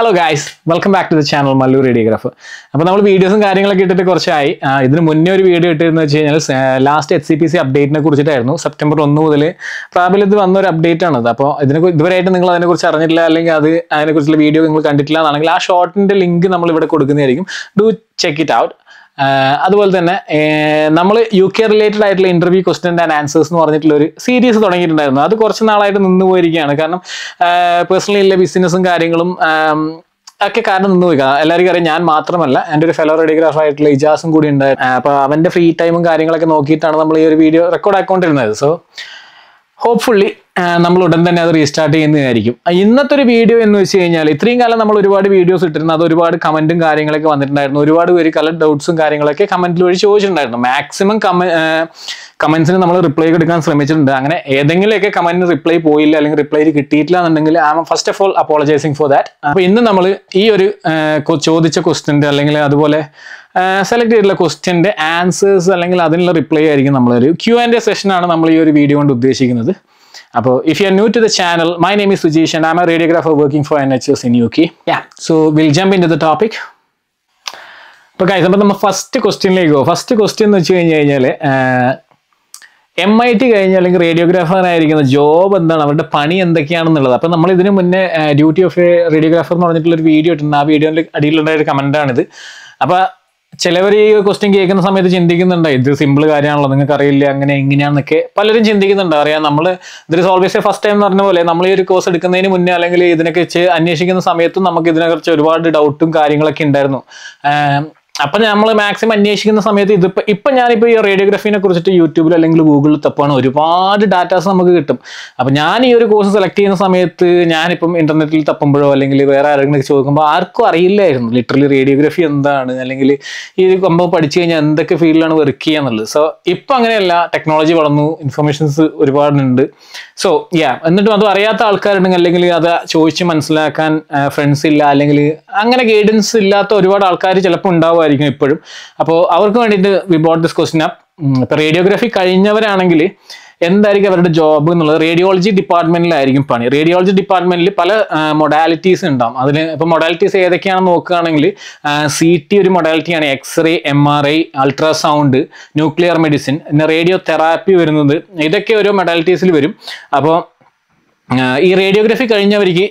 hello guys welcome back to the channel Mallu radiograph അപ്പോൾ നമ്മൾ വീഡിയോസും കാര്യങ്ങളൊക്കെ ഇട്ടിട്ട് കുറച്ചായി ഇതിന് മുന്നേ ഒരു വീഡിയോ ഇട്ടിരുന്നു വെച്ച് കഴിഞ്ഞാൽ last H C P C അപ്ഡേറ്റിനെ കുറിച്ചിട്ടായിരുന്നു സെപ്റ്റംബർ ഒന്ന് മുതൽ പ്രാബല്യത്തിൽ വന്ന ഒരു അപ്ഡേറ്റ് ആണത് അപ്പോൾ ഇതിനെ ഇതുവരെയായിട്ട് നിങ്ങൾ അതിനെക്കുറിച്ച് അറിഞ്ഞിട്ടില്ല അല്ലെങ്കിൽ അത് അതിനെക്കുറിച്ചുള്ള വീഡിയോ നിങ്ങൾ കണ്ടിട്ടില്ല എന്നാണെങ്കിൽ ആ ഷോർട്ടിൻ്റെ ലിങ്ക് നമ്മൾ ഇവിടെ കൊടുക്കുന്നതായിരിക്കും ഡു ചെക്ക് ഇറ്റ് ഔട്ട് അതുപോലെ തന്നെ നമ്മൾ യു കെ റിലേറ്റഡ് ആയിട്ടുള്ള ഇന്റർവ്യൂ ക്വസ്റ്റൻ ആൻഡ് ആൻസേഴ്സ് എന്ന് പറഞ്ഞിട്ടുള്ള ഒരു സീരീസ് തുടങ്ങിയിട്ടുണ്ടായിരുന്നു അത് കുറച്ച് നാളായിട്ട് നിന്ന് പോയിരിക്കുകയാണ് കാരണം പേഴ്സണലി ബിസിനസ്സും കാര്യങ്ങളും ഒക്കെ കാരണം നിന്ന് പോയി എല്ലാവർക്കും അറിയാം ഞാൻ മാത്രമല്ല എൻ്റെ ഒരു ഫെലോ റെഡിയോഗ്രാഫർ ആയിട്ടുള്ള ഇജാസും കൂടി ഉണ്ടായിരുന്നു അപ്പോൾ അവൻ്റെ ഫ്രീ ടൈമും കാര്യങ്ങളൊക്കെ നോക്കിയിട്ടാണ് നമ്മൾ ഈ ഒരു വീഡിയോ റെക്കോർഡ് ആക്കൊണ്ടിരുന്നത് സോ ഹോപ്പ്ഫുള്ളി നമ്മൾ ഉടൻ തന്നെ അത് റീസ്റ്റാർട്ട് ചെയ്യുന്നതായിരിക്കും ഇന്നത്തെ ഒരു വീഡിയോ എന്ന് വെച്ച് കഴിഞ്ഞാൽ ഇത്രയും കാലം നമ്മൾ ഒരുപാട് വീഡിയോസ് ഇട്ടിരുന്നു അത് ഒരുപാട് കമന്റും കാര്യങ്ങളൊക്കെ വന്നിട്ടുണ്ടായിരുന്നു ഒരുപാട് പേര് കല ഡൗട്ട്സും കാര്യങ്ങളൊക്കെ കമന്റിൽ വഴി ചോദിച്ചിട്ടുണ്ടായിരുന്നു മാക്സിമം കമ കമന്റ്സിന് നമ്മൾ റിപ്ലൈ കൊടുക്കാൻ ശ്രമിച്ചിട്ടുണ്ട് അങ്ങനെ ഏതെങ്കിലുമൊക്കെ കമന്റിന് റിപ്ലൈ പോയില്ല അല്ലെങ്കിൽ റിപ്ലൈ കിട്ടിയിട്ടില്ല എന്നുണ്ടെങ്കിൽ I first of all apologising for that അപ്പോൾ ഇന്ന് നമ്മൾ ഈ ഒരു ചോദിച്ച ക്വസ്റ്റ്യൻ്റെ അല്ലെങ്കിൽ അതുപോലെ സെലക്ട് ചെയ്തിട്ടുള്ള ക്വസ്റ്റ്യൻ്റെ ആൻസേഴ്സ് അല്ലെങ്കിൽ അതിനുള്ള റിപ്ലൈ ആയിരിക്കും നമ്മളൊരു ക്യു ആൻഡ് എ സെഷനാണ് നമ്മൾ ഈ ഒരു വീഡിയോ കൊണ്ട് ഉദ്ദേശിക്കുന്നത് അപ്പോൾ if you new if you're new to the channel, my name a radiographer working for N H S in U K yeah so will jump into the topic അപ്പോൾ guys അപ്പോൾ നമ്മൾ first ക്വസ്റ്റ്യനിലേക്ക് പോകും first question എന്ന് വെച്ച് കഴിഞ്ഞ് കഴിഞ്ഞാൽ M I T കഴിഞ്ഞ അല്ലെങ്കിൽ റേഡിയോഗ്രാഫർ ആയിരിക്കുന്ന ജോബ് എന്താണ് അവരുടെ പണി എന്തൊക്കെയാണെന്നുള്ളത് അപ്പം നമ്മൾ ഇതിനു മുന്നേ ഡ്യൂട്ടി ഓഫ് എ റേഡിയോഗ്രാഫർ എന്ന് പറഞ്ഞിട്ടുള്ള ഒരു വീഡിയോ ഇട്ടുണ്ട് ആ വീഡിയോൻ്റെ അടിയിലുണ്ടായ ഒരു കമൻ്റാണിത് അപ്പം ചിലവർ ഈ ക്വസ്റ്റ്യൻ കേൾക്കുന്ന സമയത്ത് ചിന്തിക്കുന്നുണ്ട് ഇത് സിമ്പിൾ കാര്യമാണല്ലോ നിങ്ങൾക്ക് അറിയില്ല അങ്ങനെ എങ്ങനെയാണെന്നൊക്കെ പലരും ചിന്തിക്കുന്നുണ്ട് അറിയാം നമ്മൾ ഇതിൽ ഓൾവേസ് ഫസ്റ്റ് ടൈം എന്ന് പറഞ്ഞ പോലെ നമ്മൾ ഈ ഒരു കോഴ്സ് എടുക്കുന്നതിന് മുന്നേ അല്ലെങ്കിൽ ഇതിനെക്കുറിച്ച് അന്വേഷിക്കുന്ന സമയത്തും നമുക്ക് ഇതിനെക്കുറിച്ച് ഒരുപാട് ഡൗട്ടും കാര്യങ്ങളൊക്കെ ഉണ്ടായിരുന്നു അപ്പം നമ്മൾ മാക്സിമം അന്വേഷിക്കുന്ന സമയത്ത് ഇതിപ്പോൾ ഇപ്പം ഞാനിപ്പോൾ ഈ റേഡിയോഗ്രാഫിനെ കുറിച്ചിട്ട് യൂട്യൂബിൽ അല്ലെങ്കിൽ ഗൂഗിളിൽ തപ്പാണ് ഒരുപാട് ഡാറ്റാസ് നമുക്ക് കിട്ടും അപ്പം ഞാൻ ഈ ഒരു കോഴ്സ് സെലക്ട് ചെയ്യുന്ന സമയത്ത് ഞാനിപ്പം ഇൻ്റർനെറ്റിൽ തപ്പുമ്പോഴോ അല്ലെങ്കിൽ വേറെ ആരെങ്കിലും ചോദിക്കുമ്പോൾ ആർക്കും അറിയില്ലായിരുന്നു ലിറ്ററലി റേഡിയോഗ്രഫി എന്താണ് അല്ലെങ്കിൽ ഈ ഒരു കമ്പം പഠിച്ചു കഴിഞ്ഞാൽ എന്തൊക്കെ ഫീൽഡിലാണ് വർക്ക് ചെയ്യുക എന്നുള്ളത് സോ ഇപ്പം അങ്ങനെയല്ല ടെക്നോളജി വളർന്നു ഇൻഫർമേഷൻസ് ഒരുപാടുണ്ട് സോ യാ എന്നിട്ടും അത് അറിയാത്ത ആൾക്കാരുണ്ടെങ്കിൽ അല്ലെങ്കിൽ അത് ചോദിച്ച് മനസ്സിലാക്കാൻ ഫ്രണ്ട്സ് ഇല്ല അല്ലെങ്കിൽ അങ്ങനെ ഗൈഡൻസ് ഇല്ലാത്ത ഒരുപാട് ആൾക്കാർ ചിലപ്പോൾ ഉണ്ടാവുമായിരിക്കും ആയിരിക്കും ഇപ്പോഴും അപ്പോൾ അവർക്ക് വേണ്ടിയിട്ട് we bought this question up ഇപ്പം റേഡിയോഗ്രാഫി കഴിഞ്ഞവരാണെങ്കിൽ എന്തായിരിക്കും അവരുടെ ജോബ് എന്നുള്ളത് റേഡിയോളജി ഡിപ്പാർട്ട്മെന്റിലായിരിക്കും പണി റേഡിയോളജി ഡിപ്പാർട്ട്മെന്റിൽ പല മൊഡാലിറ്റീസ് ഉണ്ടാവും അതിന് ഇപ്പോൾ മൊഡാലിറ്റീസ് ഏതൊക്കെയാണെന്ന് നോക്കുകയാണെങ്കിൽ സി ടി ഒരു മൊഡാലിറ്റിയാണ് x-ray M R I ultrasound nuclear medicine പിന്നെ റേഡിയോ തെറാപ്പി വരുന്നത് ഇതൊക്കെ ഓരോ മൊഡാലിറ്റീസിൽ വരും അപ്പോൾ ഈ റേഡിയോഗ്രഫി കഴിഞ്ഞവർക്ക്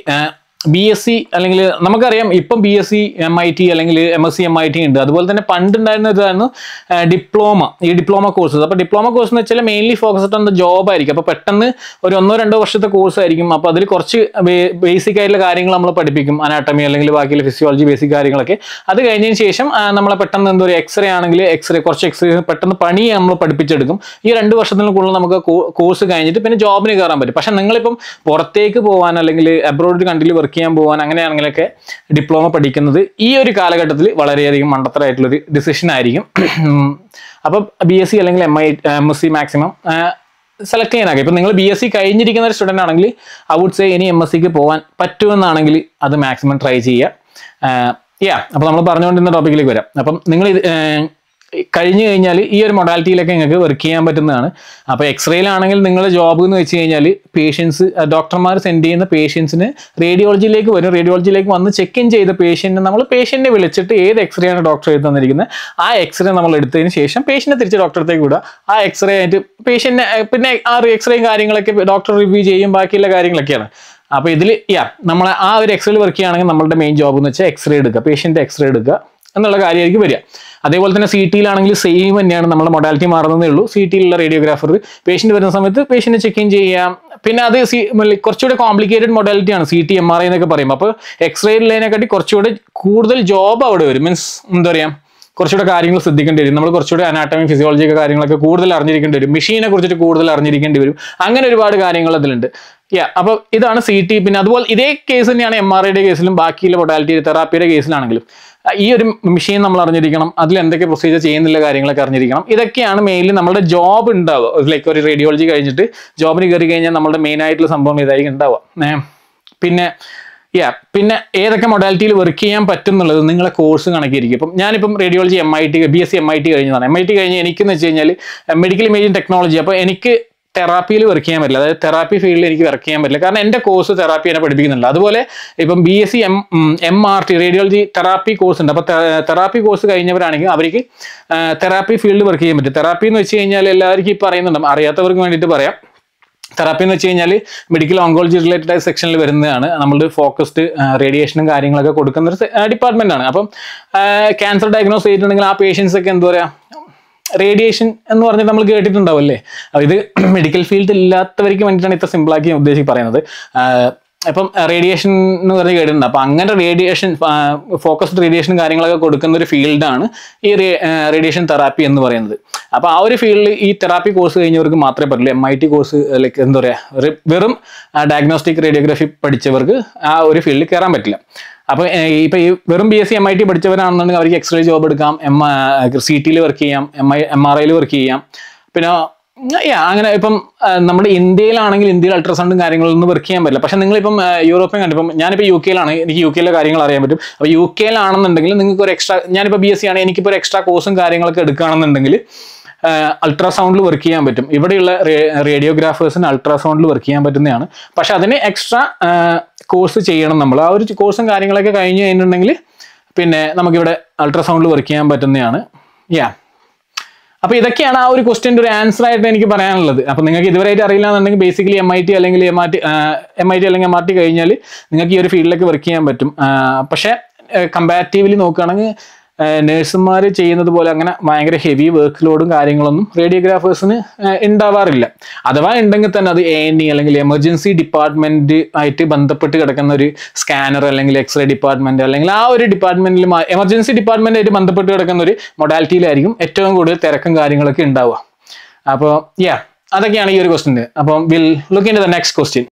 ബി എസ് സി അല്ലെങ്കിൽ നമുക്കറിയാം ഇപ്പം B S C M I T അല്ലെങ്കിൽ M S C M I T ഉണ്ട് അതുപോലെ തന്നെ പണ്ടുണ്ടായിരുന്ന ഇതായിരുന്നു ഡിപ്ലോമ ഈ ഡിപ്ലോമ കോഴ്സസ് അപ്പോൾ ഡിപ്ലോമ കോഴ്സ് എന്ന് വെച്ചാൽ mainly focused on the job ആയിരിക്കും അപ്പോൾ പെട്ടെന്ന് ഒരു ഒന്നോ രണ്ടോ വർഷത്തെ കോഴ്സ് ആയിരിക്കും അപ്പോൾ അതിൽ കുറച്ച് ബേസിക് ആയിട്ടുള്ള കാര്യങ്ങൾ നമ്മൾ പഠിപ്പിക്കും അനാട്ടമി അല്ലെങ്കിൽ ബാക്കിയുള്ള ഫിസിയോളജി ബേസിക് കാര്യങ്ങളൊക്കെ അത് കഴിഞ്ഞതിന് ശേഷം നമ്മളെ പെട്ടെന്ന് എന്തോ ഒരു എക്സ്റേ ആണെങ്കിൽ എക്സ്റേ കുറച്ച് എക്സ്റേ പെട്ടെന്ന് പണി നമ്മൾ പഠിപ്പിച്ചെടുക്കും ഈ രണ്ട് വർഷത്തിന് കൂടുതൽ നമുക്ക് കോഴ്സ് കഴിഞ്ഞിട്ട് പിന്നെ ജോബിന് കയറാൻ പറ്റും പക്ഷേ നിങ്ങളിപ്പം പുറത്തേക്ക് പോകാൻ അല്ലെങ്കിൽ അബ്രോഡ് കൺട്രിയിൽ വർക്ക് ചെയ്യാൻ പോകാൻ അങ്ങനെയാണെങ്കിലൊക്കെ ഡിപ്ലോമ പഠിക്കുന്നത് ഈ ഒരു കാലഘട്ടത്തിൽ വളരെയധികം ഒരു ഡിസിഷൻ ആയിരിക്കും അപ്പം ബി എസ് സി അല്ലെങ്കിൽ M I M S C maximum select ചെയ്യാനാകും ഇപ്പം നിങ്ങൾ ബി എസ് സി കഴിഞ്ഞിരിക്കുന്ന ഒരു സ്റ്റുഡൻ്റ് ആണെങ്കിൽ ഐ വുഡ് സേ ഇനി എം എസ് സിക്ക് പോകാൻ പറ്റുമെന്നാണെങ്കിൽ അത് മാക്സിമം ട്രൈ ചെയ്യുക യാ അപ്പോൾ നമ്മൾ പറഞ്ഞുകൊണ്ടിരുന്ന ടോപ്പിക്കിലേക്ക് വരാം അപ്പം നിങ്ങൾ കഴിഞ്ഞു കഴിഞ്ഞാൽ ഈ ഒരു മൊഡാലിറ്റിയിലൊക്കെ നിങ്ങൾക്ക് വർക്ക് ചെയ്യാൻ പറ്റുന്നതാണ് അപ്പോൾ എക്സ്റേയിലാണെങ്കിൽ നിങ്ങളുടെ ജോബ് എന്ന് വെച്ച് കഴിഞ്ഞാൽ പേഷ്യൻസ് ഡോക്ടർമാർ സെൻഡ് ചെയ്യുന്ന പേഷ്യൻസിന് റേഡിയോളജിയിലേക്ക് വരും റേഡിയോളജിയിലേക്ക് വന്ന് ചെക്ക് ഇൻ ചെയ്ത പേഷ്യൻറ്റിനെ നമ്മൾ പേഷ്യൻറ്റിനെ വിളിച്ചിട്ട് ഏത് എക്സ്റേ ആണ് ഡോക്ടർ എടുത്ത് തന്നിരിക്കുന്നത് ആ എക്സ്റേ നമ്മൾ എടുത്തതിന് ശേഷം പേഷ്യൻറ്റിനെ തിരിച്ച് ഡോക്ടറത്തേക്ക് വിടുക ആ എക്സ്റേ ആയിട്ട് പേഷ്യൻറ്റിനെ പിന്നെ ആ എക്സ്റേയും കാര്യങ്ങളൊക്കെ ഡോക്ടർ റിവ്യൂ ചെയ്യും ബാക്കിയുള്ള കാര്യങ്ങളൊക്കെയാണ് അപ്പോൾ ഇതിൽ യാ നമ്മൾ ആ ഒരു എക്സ്റേയിൽ വർക്ക് ചെയ്യുകയാണെങ്കിൽ നമ്മളുടെ മെയിൻ ജോബ് എന്ന് വെച്ചാൽ എക്സ്റേ എടുക്കുക പേഷ്യൻ്റെ എക്സ്റേ എടുക്കുക എന്നുള്ള കാര്യമായിരിക്കും വരിക അതേപോലെ തന്നെ സി ടിയിലാണെങ്കിൽ സെയിം തന്നെയാണ് നമ്മുടെ മൊഡാലിറ്റി മാറുന്നതേ ഉള്ളൂ സി ടിയിലുള്ള റേഡിയോഗ്രാഫർ പേഷ്യൻ്റ് വരുന്ന സമയത്ത് പേഷ്യൻ്റെ ചെക്ക് ഇൻ ചെയ്യാം പിന്നെ അത് സി കുറച്ചുകൂടെ കോംപ്ലിക്കേറ്റഡ് മൊഡാലിറ്റി ആണ് C T M R I എന്നൊക്കെ പറയും അപ്പോൾ എക്സ്റേയിലുള്ളതിനെക്കാട്ടി കുറച്ചുകൂടെ കൂടുതൽ ജോബ് അവിടെ വരും മീൻസ് എന്താ പറയുക കുറച്ചുകൂടെ കാര്യങ്ങൾ ശ്രദ്ധിക്കേണ്ടി വരും നമ്മൾ കുറച്ചുകൂടെ അനാട്ടമി ഫിസിയോളജി ഒക്കെ കാര്യങ്ങളൊക്കെ കൂടുതൽ അറിഞ്ഞിരിക്കേണ്ടി വരും മെഷീനെ കുറിച്ചിട്ട് കൂടുതൽ അറിഞ്ഞിരിക്കേണ്ടി വരും അങ്ങനെ ഒരുപാട് കാര്യങ്ങൾ അതിലുണ്ട് യാ അപ്പോൾ ഇതാണ് സി ടി പിന്നെ അതുപോലെ ഇതേ കേസ് തന്നെയാണ് എം ആർ ഐയുടെ കേസിലും ബാക്കിയുള്ള മൊഡാലിറ്റി തെറാപ്പിയുടെ കേസിലാണെങ്കിലും ഈ ഒരു മെഷീൻ നമ്മൾ അറിഞ്ഞിരിക്കണം അതിൽ എന്തൊക്കെ പ്രൊസീജിയർ ചെയ്യുന്നില്ല കാര്യങ്ങളൊക്കെ അറിഞ്ഞിരിക്കണം ഇതൊക്കെയാണ് മെയിൻലി നമ്മുടെ ജോബ് ഉണ്ടാവുക ലൈക്ക് ഒരു റേഡിയോളജി കഴിഞ്ഞിട്ട് ജോബിന് കയറി കഴിഞ്ഞാൽ നമ്മുടെ മെയിൻ ആയിട്ടുള്ള സംഭവം ഇതായിരിക്കും ഉണ്ടാവുക പിന്നെ യാ പിന്നെ ഏതൊക്കെ മൊഡാലിറ്റിയിൽ വർക്ക് ചെയ്യാൻ പറ്റും എന്നുള്ളത് നിങ്ങളെ കോഴ്സ് കണക്കിയിരിക്കും ഇപ്പം ഞാനിപ്പം radiology M I T B S C M I T കഴിഞ്ഞതാണ് എം ഐ ടി കഴിഞ്ഞ് എനിക്കെന്ന് വെച്ച് കഴിഞ്ഞാൽ മെഡിക്കൽ ഇമേജിംഗ് ടെക്നോളജി അപ്പോൾ എനിക്ക് തെറാപ്പിയിൽ വർക്ക് ചെയ്യാൻ പറ്റില്ല അതായത് തെറാപ്പി ഫീൽഡിൽ എനിക്ക് വർക്ക് ചെയ്യാൻ പറ്റില്ല കാരണം എൻ്റെ കോഴ്സ് തെറാപ്പി എന്നെ പഠിപ്പിക്കുന്നുണ്ട് അതുപോലെ ഇപ്പം B S C M M R T radiology therapy course ഉണ്ട് അപ്പോൾ തെറാപ്പി കോഴ്സ് കഴിഞ്ഞവരാണെങ്കിൽ അവർക്ക് തെറാപ്പി ഫീൽഡിൽ വർക്ക് ചെയ്യാൻ പറ്റും തെറാപ്പി എന്ന് വെച്ച് കഴിഞ്ഞാൽ എല്ലാവർക്കും ഈ പറയുന്നുണ്ടാവും അറിയാത്തവർക്ക് വേണ്ടിയിട്ട് പറയാം തെറാപ്പി എന്ന് വെച്ച് കഴിഞ്ഞാൽ മെഡിക്കൽ ഓങ്കോളജി റിലേറ്റഡ് ആയ സെക്ഷനിൽ വരുന്നതാണ് നമ്മൾ ഫോക്കസ്ഡ് റേഡിയേഷനും കാര്യങ്ങളൊക്കെ കൊടുക്കുന്ന ഒരു ഡിപ്പാർട്ട്മെന്റ് ആണ് അപ്പം ക്യാൻസർ ഡയഗ്നോസ് ചെയ്തിട്ടുണ്ടെങ്കിൽ ആ പേഷ്യൻസ് ഒക്കെ എന്താ പറയുക റേഡിയേഷൻ എന്ന് പറഞ്ഞാൽ നമ്മൾ കേട്ടിട്ടുണ്ടാവല്ലേ അല്ലേ ഇത് മെഡിക്കൽ ഫീൽഡ് ഇല്ലാത്തവർക്ക് വേണ്ടിയിട്ടാണ് ഇത്ര സിമ്പിളാക്കി ഞാൻ ഉദ്ദേശിച്ച് പറയുന്നത് ഇപ്പം റേഡിയേഷൻ എന്ന് പറഞ്ഞ് കേട്ടിട്ടുണ്ട് അപ്പം അങ്ങനെ റേഡിയേഷൻ ഫോക്കസ്ഡ് റേഡിയേഷൻ കാര്യങ്ങളൊക്കെ കൊടുക്കുന്ന ഒരു ഫീൽഡാണ് ഈ റേഡിയേഷൻ തെറാപ്പി എന്ന് പറയുന്നത് അപ്പോൾ ആ ഒരു ഫീൽഡിൽ ഈ തെറാപ്പി കോഴ്സ് കഴിഞ്ഞവർക്ക് മാത്രമേ പറ്റുള്ളൂ M I T course like എന്താ പറയുക വെറും ഡയഗ്നോസ്റ്റിക് റേഡിയോഗ്രാഫി പഠിച്ചവർക്ക് ആ ഒരു ഫീൽഡിൽ കയറാൻ പറ്റില്ല അപ്പോൾ ഇപ്പോൾ ഈ വെറും B S C M I T പഠിച്ചവരാണെന്നുണ്ടെങ്കിൽ അവർക്ക് എക്സ്റേ ജോബ് എടുക്കാം എം സി ടിയിൽ വർക്ക് ചെയ്യാം എം ഐ എം ആർ ഐയിൽ വർക്ക് ചെയ്യാം പിന്നെ അങ്ങനെ ഇപ്പം നമ്മുടെ ഇന്ത്യയിലാണെങ്കിൽ ഇന്ത്യയിൽ അൾട്രാസൗണ്ടും കാര്യങ്ങളൊന്നും വർക്ക് ചെയ്യാൻ പറ്റില്ല പക്ഷെ നിങ്ങളിപ്പം യൂറോപ്യൻ കണ്ടു ഇപ്പം ഞാനിപ്പോൾ യു കെയിലാണ് എനിക്ക് യു കെയിലെ കാര്യങ്ങൾ അറിയാൻ പറ്റും അപ്പോൾ യു കെയിലാണെന്നുണ്ടെങ്കിൽ നിങ്ങൾക്ക് ഒരു എക്സ്ട്രാ ഞാനിപ്പോൾ ബി എസ് സി ആണ് എനിക്കിപ്പോൾ ഒരു എക്സ്ട്രാ കോഴ്സും കാര്യങ്ങളൊക്കെ എടുക്കുകയാണെന്നുണ്ടെങ്കിൽ അൾട്രാസൗണ്ടിൽ വർക്ക് ചെയ്യാൻ പറ്റും ഇവിടെയുള്ള റേഡിയോഗ്രാഫേഴ്സിന് അൾട്രാസൗണ്ടിൽ വർക്ക് ചെയ്യാൻ പറ്റുന്നതാണ് പക്ഷെ അതിന് എക്സ്ട്രാ കോഴ്സ് ചെയ്യണം നമ്മൾ ആ ഒരു കോഴ്സും കാര്യങ്ങളൊക്കെ കഴിഞ്ഞ് കഴിഞ്ഞിട്ടുണ്ടെങ്കിൽ പിന്നെ നമുക്കിവിടെ അൾട്രാസൗണ്ടിൽ വർക്ക് ചെയ്യാൻ പറ്റുന്നതാണ് യാ അപ്പോൾ ഇതൊക്കെയാണ് ആ ഒരു ക്വസ്റ്റ്യൻ്റെ ഒരു ആൻസർ ആയിട്ട് എനിക്ക് പറയാനുള്ളത് അപ്പോൾ നിങ്ങൾക്ക് ഇതുവരെയായിട്ട് അറിയില്ല എന്നുണ്ടെങ്കിൽ ബേസിക്കലി എം ഐ ടി അല്ലെങ്കിൽ M R T M I T അല്ലെങ്കിൽ എം ആർ ടി കഴിഞ്ഞാൽ നിങ്ങൾക്ക് ഈ ഒരു ഫീൽഡിലേക്ക് വർക്ക് ചെയ്യാൻ പറ്റും പക്ഷേ കമ്പാരിറ്റീവ്ലി നോക്കുകയാണെങ്കിൽ നേഴ്സുമാർ ചെയ്യുന്നത് പോലെ അങ്ങനെ ഭയങ്കര ഹെവി വർക്ക് ലോഡും കാര്യങ്ങളൊന്നും റേഡിയോഗ്രാഫേഴ്സിന് ഉണ്ടാവാറില്ല അഥവാ ഉണ്ടെങ്കിൽ തന്നെ അത് എ എൻ ഇ അല്ലെങ്കിൽ എമർജൻസി ഡിപ്പാർട്ട്മെന്റ് ആയിട്ട് ബന്ധപ്പെട്ട് കിടക്കുന്ന ഒരു സ്കാനർ അല്ലെങ്കിൽ എക്സ്റേ ഡിപ്പാർട്ട്മെന്റ് അല്ലെങ്കിൽ ആ ഒരു ഡിപ്പാർട്ട്മെന്റിൽ എമർജൻസി ഡിപ്പാർട്ട്മെന്റായിട്ട് ബന്ധപ്പെട്ട് കിടക്കുന്ന ഒരു മൊഡാലിറ്റിയിലായിരിക്കും ഏറ്റവും കൂടുതൽ തിരക്കും കാര്യങ്ങളൊക്കെ ഉണ്ടാവുക അപ്പോൾ യാ അതൊക്കെയാണ് ഈ ഒരു ക്വസ്റ്റിൻ്റെ അപ്പം will look in the next question